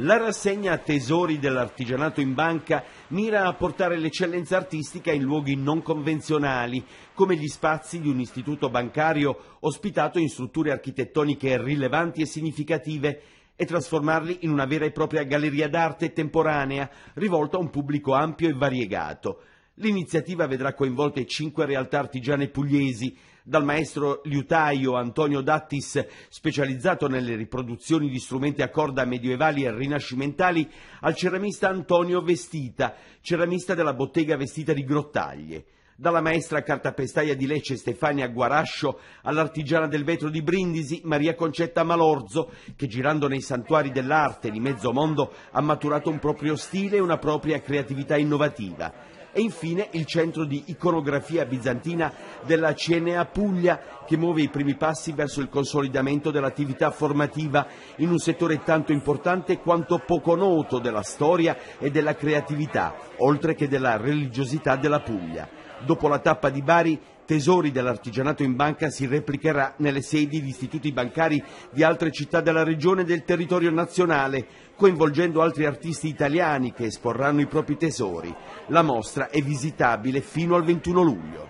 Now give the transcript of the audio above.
La rassegna Tesori dell'artigianato in banca mira a portare l'eccellenza artistica in luoghi non convenzionali, come gli spazi di un istituto bancario ospitato in strutture architettoniche rilevanti e significative e trasformarli in una vera e propria galleria d'arte temporanea rivolta a un pubblico ampio e variegato. L'iniziativa vedrà coinvolte cinque realtà artigiane pugliesi, dal maestro liutaio Antonio Dattis, specializzato nelle riproduzioni di strumenti a corda medievali e rinascimentali, al ceramista Antonio Vestita, ceramista della bottega Vestita di Grottaglie. Dalla maestra cartapestaia di Lecce Stefania Guarascio all'artigiana del vetro di Brindisi Maria Concetta Malorzo, che girando nei santuari dell'arte di mezzo mondo ha maturato un proprio stile e una propria creatività innovativa e infine il centro di iconografia bizantina della CNA Puglia che muove i primi passi verso il consolidamento dell'attività formativa in un settore tanto importante quanto poco noto della storia e della creatività, oltre che della religiosità della Puglia. Dopo la tappa di Bari, Tesori dell'artigianato in banca si replicherà nelle sedi di istituti bancari di altre città della regione e del territorio nazionale, coinvolgendo altri artisti italiani che esporranno i propri tesori. La mostra è visitabile fino al 21 luglio.